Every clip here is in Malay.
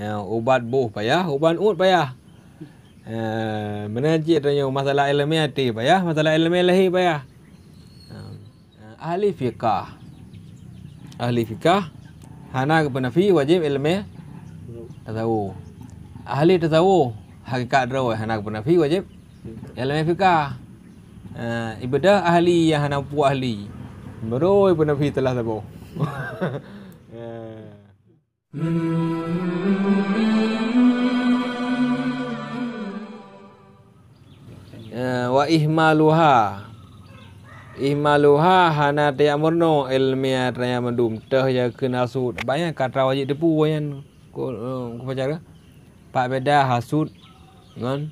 Uh, ubat buh payah, uban ut payah. Uh, menajik tanya masalah ilmi hati payah, masalah ilmu lahir payah. Uh, ahli fiqah. Ahli fiqah. Hana kepada Nafi wajib ilmu, tazawu. Ahli tazawu. Hakikat draw Hana kepada Nafi wajib ilmu fiqah. Uh, ibadah ahli yang Hana pu ahli. Meroi pun Nafi telah tahu. Eh, wa ihmaluha ihmaluha hana tiak murno ilmiah tanya mendum teh ya kena sud banyak kata wajib depu yang kau eh, ko bacara pak beda hasud ngon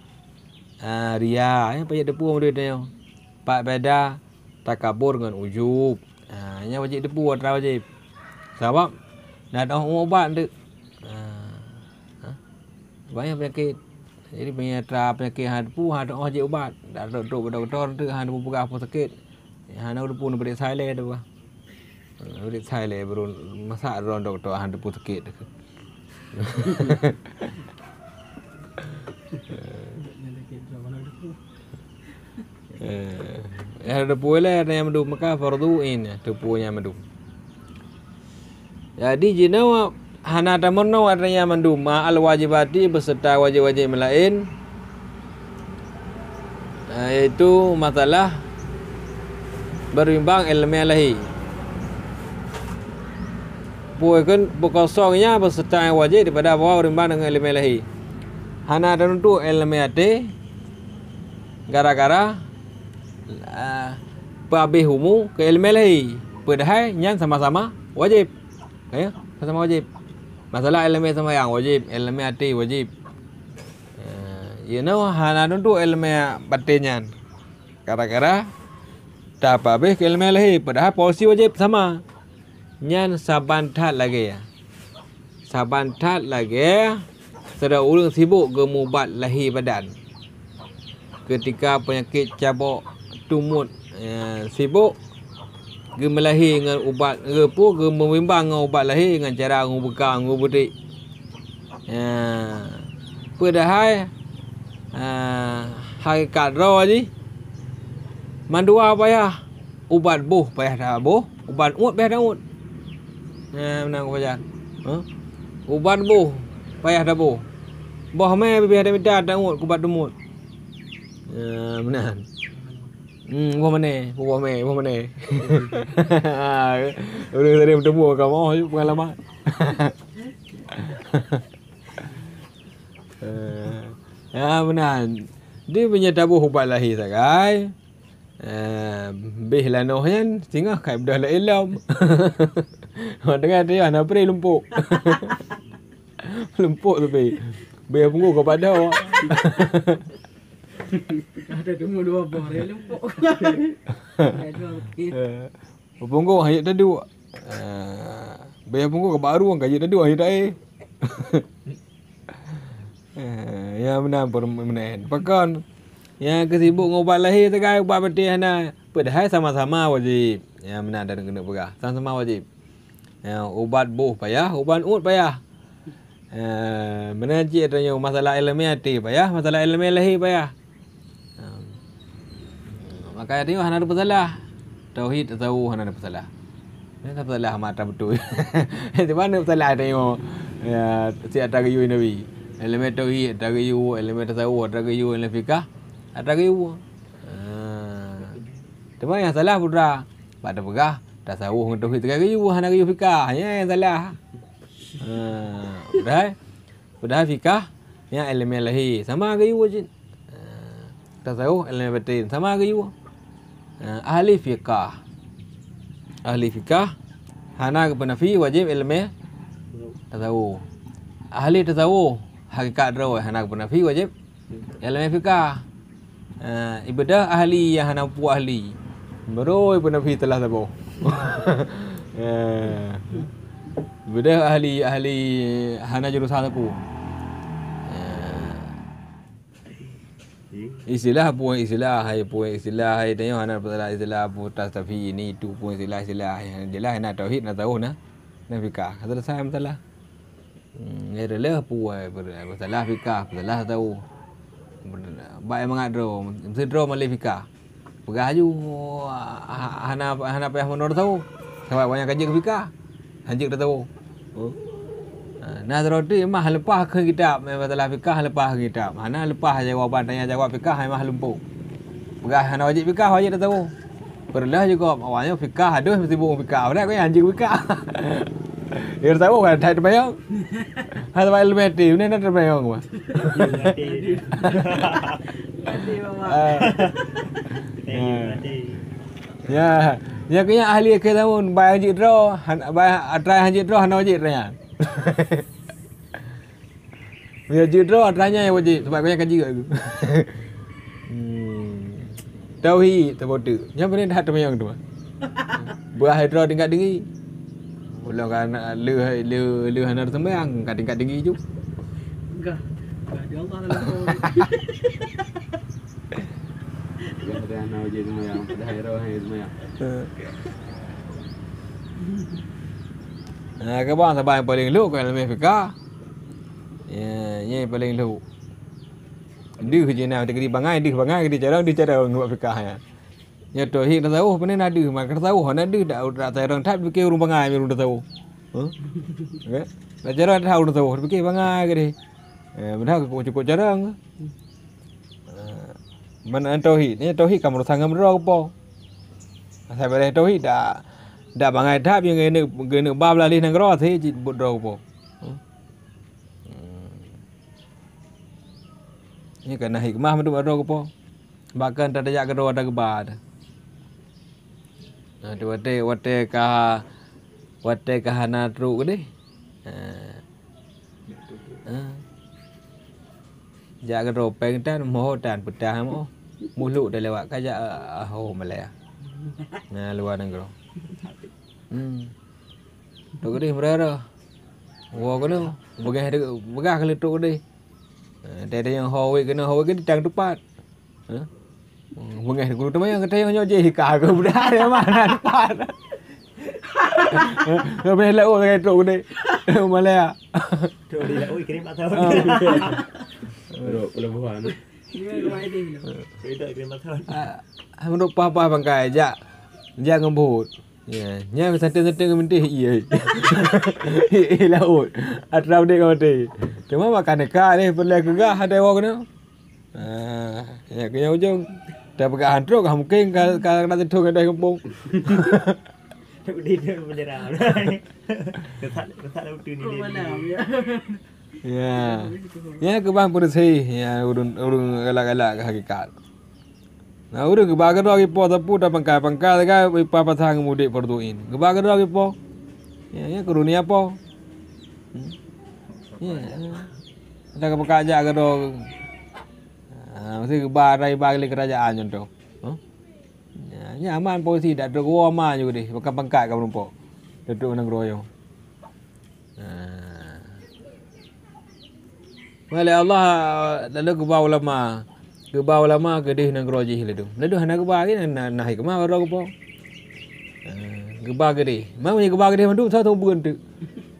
kan? eh, ria ya payak depu pak beda takabur ngon ujub nya wajib depu tra wajib sebab Dah dah umur ubat tu. Ah. Ha. Banyak penyakit. Jadi penyatra penyakit hal tu pun ada orang ubat. Dah duduk duduk pada doktor tu. Hal tu pun ha, pun sakit. Hal eh, tu pun beri saya leh tu. Beri saya leh baru masak orang doktor. Hal tu pun sakit. Eh, ada pula ada yang mendu maka fardu in tu punya mendu. Jadi jenawa hana tamurno warnanya menduma al wajibati beserta wajib-wajib lain. Uh, iaitu masalah berimbang ilmu lahi. Bukan berkosongnya beserta yang wajib daripada bawah berimbang dengan ilmu lahi. Hana tamurno ilmu ade gara-gara uh, pabih ke ilmu lahi. Padahal yang sama-sama wajib. Ya, eh? sama wajib. Masalah elemen sama yang wajib, elemen hati wajib. Uh, you know, hana nuntu elemen batinnya. Kara-kara, tak apa habis ke elemen lagi. Padahal polisi wajib sama. Nyan saban tak lagi ya. Saban tak lagi ya. Sedang ulang sibuk gemubat mubat badan. Ketika penyakit cabuk tumut uh, sibuk, ke melahir dengan ubat ke apa ke membimbang dengan ubat lahir dengan cara ngubuka ngubutik ha ya. padahal ha hakikat roh ni mandua payah ubat buh payah dah buh ubat uat payah dah uat ha menang ko ha ubat buh payah dah buh buh meh payah dah minta dah uat ubat demut ha ya, menang Hmm, buah mana? Buah mana? Buah mana? Haa, orang tadi bertemu kau mahu je pengalaman. Ya benar. Dia punya tabuh hubat lahir sekali. Eh, bih lah kan, tinggal kat budak lah ilam. Dengar tu, anak perih lumpuk. lumpuk tu, Bih. Bih pun kau padah. Ada tunggu dua apa Raya lempuk Raya lempuk Punggung Hayat eh, Bayar punggung ke baru Angkat hayat dadu Hayat tak air eh, Ya benar Permenen Pakan Yang kesibuk Ngobat lahir Sekarang Ubat peti Hanya Padahal sama-sama wajib Ya mana ada kena pegah Sama-sama wajib Ya, ubat buh payah, ubat ut payah. Uh, eh, Menaji adanya masalah elemen hati payah, masalah elemen lahir payah maka ayat tengok hana ada bersalah tauhid tahu hana ada bersalah ni lah, tak bersalah mata betul di mana bersalah tengok ya si ada gayu nabi elemen tauhid ada gayu elemen tahu ada gayu elemen fikah ada gayu ah. di mana yang salah putra pada pegah tak tahu hana tauhid tak gayu hana gayu fikah hanya yang salah ah eh? Padahal fikah yang elemen lahir sama gayu wajin. Tak tahu elemen batin sama gayu uh, ahli fiqah ahli fiqah hana kepada fi wajib ilmu tazawu ahli tazawu hakikat dia hana kepada fi wajib ilmu fiqah uh, ibadah ahli yang hana puah ahli baru ibu nafi telah tahu yeah. ibadah ahli ahli hana jurusan aku istilah pun istilah hai pun istilah hai tanya mana pasal lah istilah pun tas tapi ini tu pun istilah istilah yang jelas nak tauhid na tahu nah nak fikah kata saya masalah ni hmm, relah puai pada masalah fikah masalah tahu baik mengadro mesti draw malah fikah pegah ju hana ah, ah, hana payah menor tahu sebab banyak kerja ke fikah hanjik tahu oh. Nah terodi mah lepas ke kita, memang telah fikah lepas kita. Mana ha, lepas jawab tanya jawab fikah memang lumpuh. Pegah hana wajib fikah wajib tahu. Perlah juga awalnya fikah aduh mesti buku fikah. Ada kau anjing fikah. Ya tahu kan tak terbayang. Ha tak ilmu mati, ini nak terbayang ke? Ya. Ya kau yang ahli ke tahun bayang jidro, bayang atrai jidro hana wajib tanya. Ha? Bila jiru tu orang tanya yang wajib sebab kau yang kaji kat aku. hmm. Tauhi terbodo. Yang benda dah temu yang tu. Ah. Buah hidro tingkat tinggi. Ulang kan le le le hanar sembang kat tingkat tinggi tu. Enggak. Enggak dia Allah lah. Yang dia nak jadi semua yang dah hero hero semua. Ha ke bang sabar yang paling lu kan lebih fika. Ya, ya, yang paling lu. Di hujan nak tegri bangai, di bangai di cara di cara ngua fika ya. Ya to hi na tahu pun nak di mak ka tahu hon di dak ura tayang tap ke urung bangai urung tahu. Ha? Na cara dak tahu tahu ke bangai ke. Eh, benda ko cukup jarang. Ha, mana tauhid? Ni ya, tauhid kamu sangat berdoa apa? Saya boleh tauhid dah. Dah bangai dah biar kena kena bab lali nang roh teh jit bodoh po. Ini kena hikmah mendu bodoh po. Bahkan tak ada jaga roh ada kebad. Nah, wate wate kah wate kah natru ha. ha. gede. Ah. Jaga roh pengtan moh dan pedah moh. Muluk dah lewat kajak ahoh ah, malaya. Ah. Nah, luar negeri. Hmm. Tok gede berara. wah kena begah de begah kali tok gede. Eh, tak ada yang hawai kena hawai kena tang tepat. Ha. Mengah guru tu yang kata yang nyoje ka ke berara mana tepat. Kau boleh lah orang kaya teruk ah. ni Malaya Teruk dia lah, oi kena empat tahun Teruk, pelabuhan Kena kena empat tahun Kena kena empat tahun Aku nak papa bangkai, jak Jak ngebut Yeah. Ni aku santai-santai dengan mentih. Iya. Eh laut. Atrap dek kau mati. Cuma makan dekat ni. Perlu aku gah. Ada orang kena. Haa. Ya aku yang ujung. Dah pegang hantuk. Kau mungkin. Kalau kena tentu kena kempung. Aku dia dah menyerang. Kau tak ada utuh ni. Kau mana? Ya. Ya aku ya, bang pun sih. Ya urung-urung galak-galak ke hakikat. Nah, udah gebagedo lagi po, tapi udah pangkai-pangkai, lagi kan, apa apa tang mudik perduin. Gebagedo lagi po. Ya, ya kerunia po. Hmm. Ya, ada kepeka aja gedo. Mesti gebarai kerajaan contoh. Ya, aman posisi, tidak ada aman juga deh. Pangkal pangkai kamu po. Duduk nang royong. Malah Allah, lalu gua ulama. Gebau lama ke deh nak geroji hilah tu. Lalu hana gebau lagi nak nak ke mana baru aku pun. Gebau eh, ke deh. Mana punya gebau ke deh mandu satu bukan tu.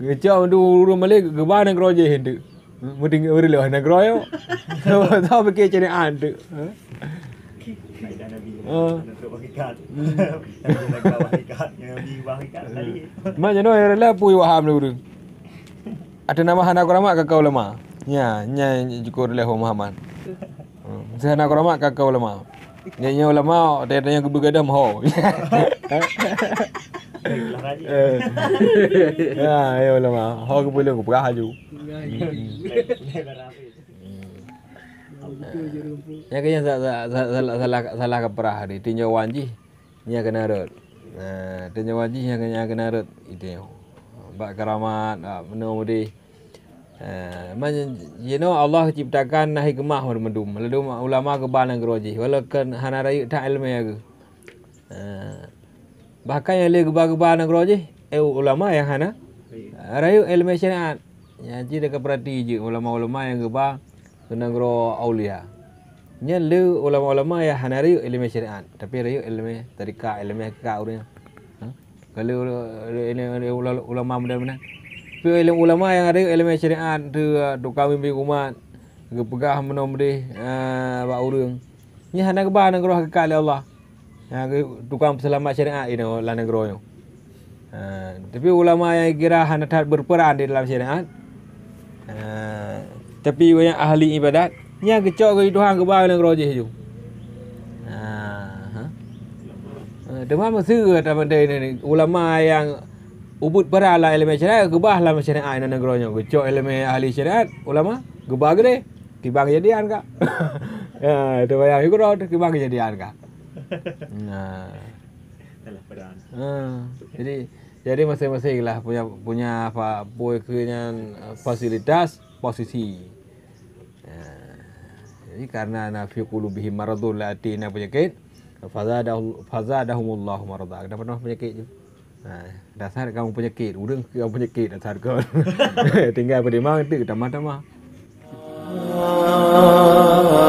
Gecau mandu urur malik gebau nak geroji hilah tu. Mending beri lewah nak geroyo. Tahu pergi cari antu. Mak jenuh yang rela pun iwa ham lewur. Ada nama hana ke kau lemah. Nya, nya Jukur rela Muhammad. Hmm. Saya nak ulama kakak ulama. Nyanyi ulama, dia tanya ke bergadah maho. Ya, ya ulama. Ha ke boleh ke perah aju. Hmm. Ya kan salah salah salah salah ke perah hari tinjau wanji. Nya kena rot. Nah, tinjau wanji yang kena rot itu. Bak keramat, menu mudi. Eh, man you know Allah ciptakan nahi gemah mendum lalu ulama gebal nang geroji walakan hanarayu ta ilmu ya eh, bahkan yang lega bagu bana geroji eh ulama yang hana rayu ilmu syariat ya ji dekat perhati ji ulama-ulama yang geba tunang gro aulia nya lu ulama-ulama yang hanari ilmu syariat tapi rayu ilmu tarika ilmu ka urang ha? kalau ulama-ulama mudah-mudahan Pihak elem ulama yang ada elemen syariat tu duk kami bagi umat ke pegah menom de uh, ba urang. Ni hana ke ba nang ke kali Allah. Ha ke tukang selamat syariat ini you negara la ni. tapi ulama yang kira hana tak berperan di dalam syariat. Uh, tapi yang ahli ibadat ni yang kecok ke Tuhan ke ba nang roh je tu. Ah, ha. Ah, demam masa ulama yang ubud para lah elemen syariat gebah lah macam ni ah nan gecok elemen ahli syariat ah, ulama gebah gede kibang kejadian kak. Ya, itu bayang ikut rod kibang kejadian kak. nah ha, jadi jadi masing-masing lah punya punya apa boy kerja eh, fasilitas posisi ya. jadi karena nafiu kulu bihi maradul lati na penyakit fazadahu fazadahumullahu maradak dapat nama penyakit je Ha, dasar kamu punya kit, udang kamu punya kit dasar kau. Tinggal apa dia mang tu tamat-tamat. Ah.